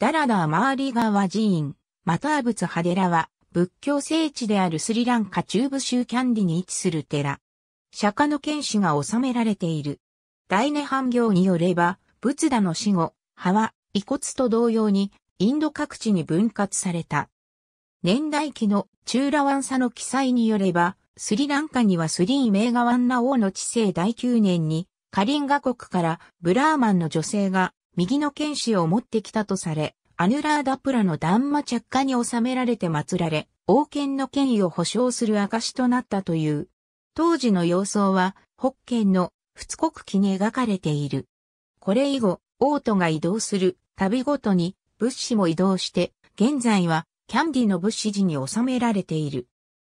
ダラダーマーリワ寺院、マターブツハデラは、仏教聖地であるスリランカ中部州キャンディに位置する寺。釈迦の剣士が収められている。大涅槃行によれば、仏陀の死後、葉は遺骨と同様に、インド各地に分割された。年代記のチューラワンサの記載によれば、スリランカにはスリーメーガワンナ王の治世第9年に、カリンガ国からブラーマンの女性が右の剣士を持ってきたとされ、アヌラーダプラの断魔着火に収められて祀られ、王権の権威を保障する証となったという。当時の様相は、北県の仏国記に描かれている。これ以後、王都が移動する旅ごとに物資も移動して、現在はキャンディの物資寺に収められている。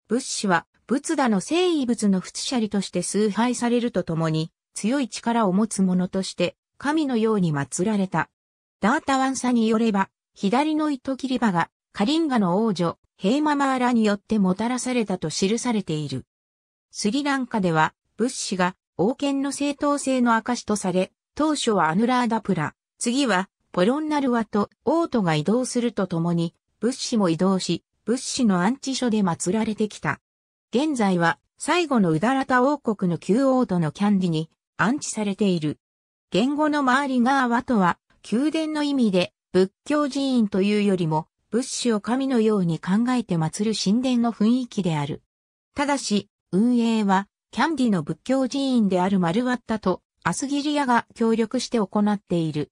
物資は仏陀の聖遺物の仏舎利として崇拝されるとともに、強い力を持つ者として神のように祀られた。ダータワンサによれば、左の糸切り場が、カリンガの王女、ヘイママーラによってもたらされたと記されている。スリランカでは、物資が王権の正当性の証とされ、当初はアヌラーダプラ、次はポロンナルワと王都が移動するとともに、物資も移動し、物資の安置所で祀られてきた。現在は最後のウダラタ王国の旧王都のキャンディに安置されている。言語の周りが和とは、宮殿の意味で、仏教寺院というよりも、仏師を神のように考えて祀る神殿の雰囲気である。ただし、運営は、キャンディの仏教寺院である丸ワッタと、アスギリアが協力して行っている。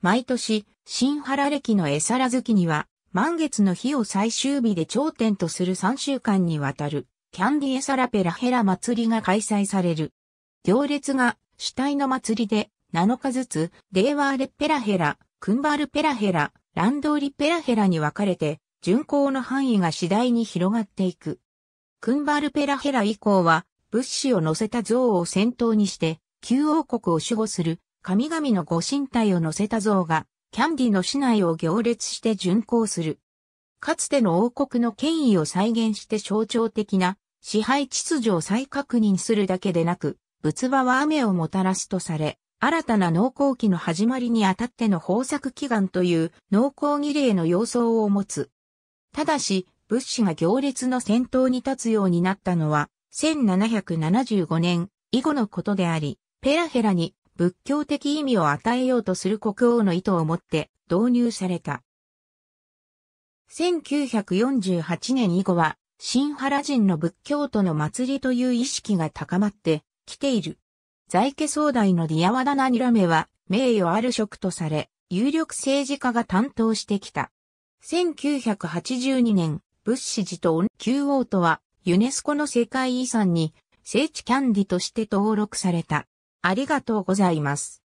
毎年、新原暦のエサラ月には、満月の日を最終日で頂点とする3週間にわたる、キャンディエサラペラヘラ祭りが開催される。行列が主体の祭りで、7日ずつ、デーワーレ・ペラヘラ、クンバール・ペラヘラ、ランドーリ・ペラヘラに分かれて、巡航の範囲が次第に広がっていく。クンバール・ペラヘラ以降は、物資を乗せた像を先頭にして、旧王国を守護する、神々のご神体を乗せた像が、キャンディの市内を行列して巡行する。かつての王国の権威を再現して象徴的な支配秩序を再確認するだけでなく、仏場は雨をもたらすとされ、新たな農耕期の始まりにあたっての豊作祈願という農耕儀礼の様相を持つ。ただし、物資が行列の先頭に立つようになったのは、1775年以後のことであり、ペラヘラに仏教的意味を与えようとする国王の意図をもって導入された。1948年以後は、新原人の仏教徒の祭りという意識が高まってきている。在家総代のディアワダナニラメは名誉ある職とされ、有力政治家が担当してきた。1982年、ブッシジとオン・キューオートは、ユネスコの世界遺産に、聖地キャンディとして登録された。ありがとうございます。